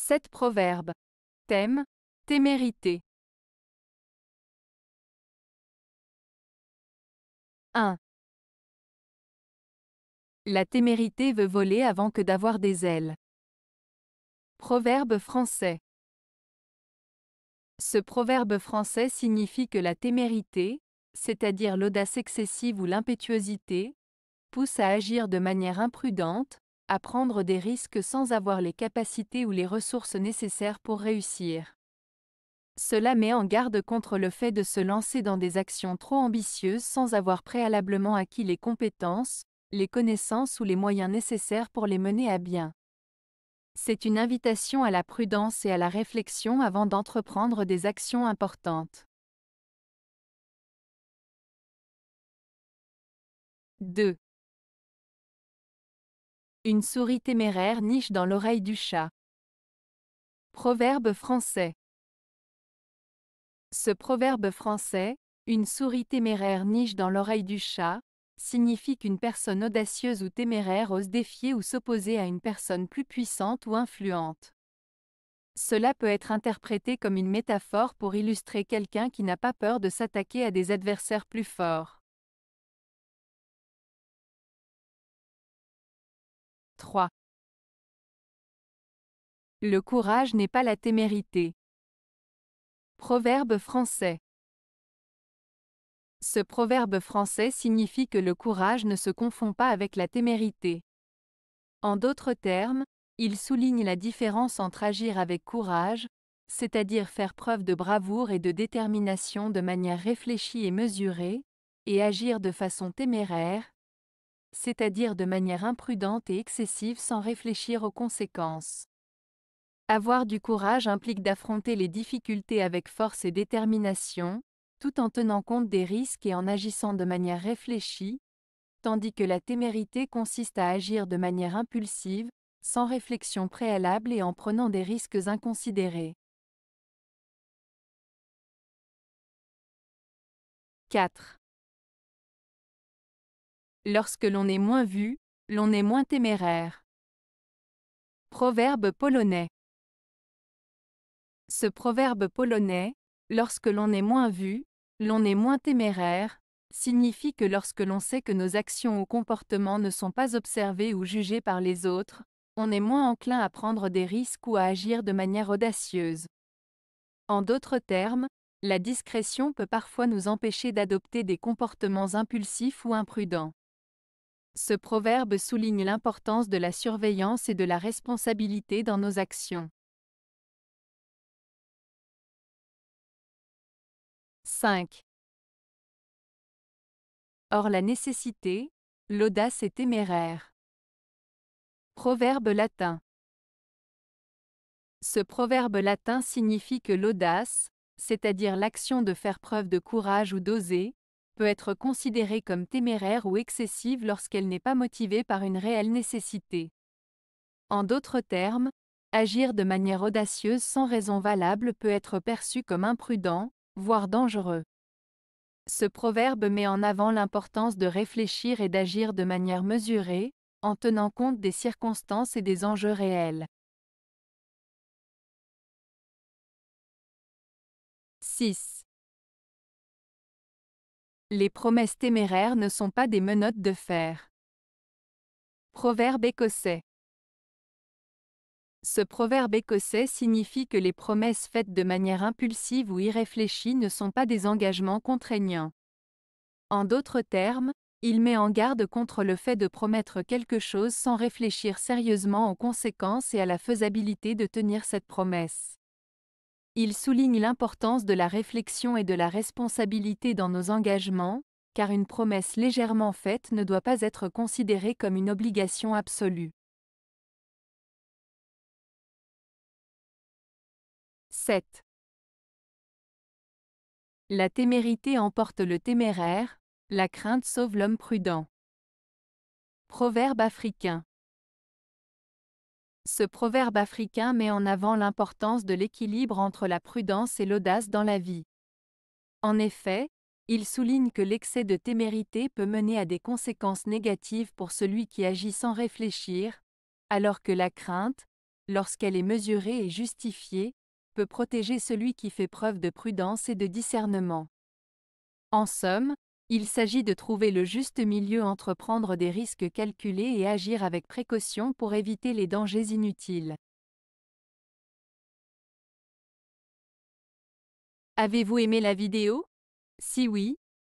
7 proverbes. Thème Témérité. 1. La témérité veut voler avant que d'avoir des ailes. Proverbe français. Ce proverbe français signifie que la témérité, c'est-à-dire l'audace excessive ou l'impétuosité, pousse à agir de manière imprudente, à prendre des risques sans avoir les capacités ou les ressources nécessaires pour réussir. Cela met en garde contre le fait de se lancer dans des actions trop ambitieuses sans avoir préalablement acquis les compétences, les connaissances ou les moyens nécessaires pour les mener à bien. C'est une invitation à la prudence et à la réflexion avant d'entreprendre des actions importantes. 2. Une souris téméraire niche dans l'oreille du chat. Proverbe français. Ce proverbe français, une souris téméraire niche dans l'oreille du chat, signifie qu'une personne audacieuse ou téméraire ose défier ou s'opposer à une personne plus puissante ou influente. Cela peut être interprété comme une métaphore pour illustrer quelqu'un qui n'a pas peur de s'attaquer à des adversaires plus forts. Le courage n'est pas la témérité. Proverbe français. Ce proverbe français signifie que le courage ne se confond pas avec la témérité. En d'autres termes, il souligne la différence entre agir avec courage, c'est-à-dire faire preuve de bravoure et de détermination de manière réfléchie et mesurée, et agir de façon téméraire, c'est-à-dire de manière imprudente et excessive sans réfléchir aux conséquences. Avoir du courage implique d'affronter les difficultés avec force et détermination, tout en tenant compte des risques et en agissant de manière réfléchie, tandis que la témérité consiste à agir de manière impulsive, sans réflexion préalable et en prenant des risques inconsidérés. 4. Lorsque l'on est moins vu, l'on est moins téméraire. Proverbe polonais. Ce proverbe polonais, lorsque l'on est moins vu, l'on est moins téméraire, signifie que lorsque l'on sait que nos actions ou comportements ne sont pas observés ou jugés par les autres, on est moins enclin à prendre des risques ou à agir de manière audacieuse. En d'autres termes, la discrétion peut parfois nous empêcher d'adopter des comportements impulsifs ou imprudents. Ce proverbe souligne l'importance de la surveillance et de la responsabilité dans nos actions. 5. Or la nécessité, l'audace est téméraire. Proverbe latin. Ce proverbe latin signifie que l'audace, c'est-à-dire l'action de faire preuve de courage ou d'oser, peut être considérée comme téméraire ou excessive lorsqu'elle n'est pas motivée par une réelle nécessité. En d'autres termes, agir de manière audacieuse sans raison valable peut être perçu comme imprudent, voire dangereux. Ce proverbe met en avant l'importance de réfléchir et d'agir de manière mesurée, en tenant compte des circonstances et des enjeux réels. 6. Les promesses téméraires ne sont pas des menottes de fer. Proverbe écossais. Ce proverbe écossais signifie que les promesses faites de manière impulsive ou irréfléchie ne sont pas des engagements contraignants. En d'autres termes, il met en garde contre le fait de promettre quelque chose sans réfléchir sérieusement aux conséquences et à la faisabilité de tenir cette promesse. Il souligne l'importance de la réflexion et de la responsabilité dans nos engagements, car une promesse légèrement faite ne doit pas être considérée comme une obligation absolue. 7. La témérité emporte le téméraire, la crainte sauve l'homme prudent. Proverbe africain. Ce proverbe africain met en avant l'importance de l'équilibre entre la prudence et l'audace dans la vie. En effet, il souligne que l'excès de témérité peut mener à des conséquences négatives pour celui qui agit sans réfléchir, alors que la crainte, lorsqu'elle est mesurée et justifiée, peut protéger celui qui fait preuve de prudence et de discernement. En somme, il s'agit de trouver le juste milieu entre prendre des risques calculés et agir avec précaution pour éviter les dangers inutiles. Avez-vous aimé la vidéo Si oui,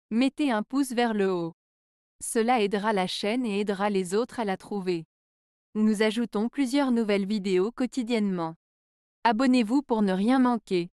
mettez un pouce vers le haut. Cela aidera la chaîne et aidera les autres à la trouver. Nous ajoutons plusieurs nouvelles vidéos quotidiennement. Abonnez-vous pour ne rien manquer.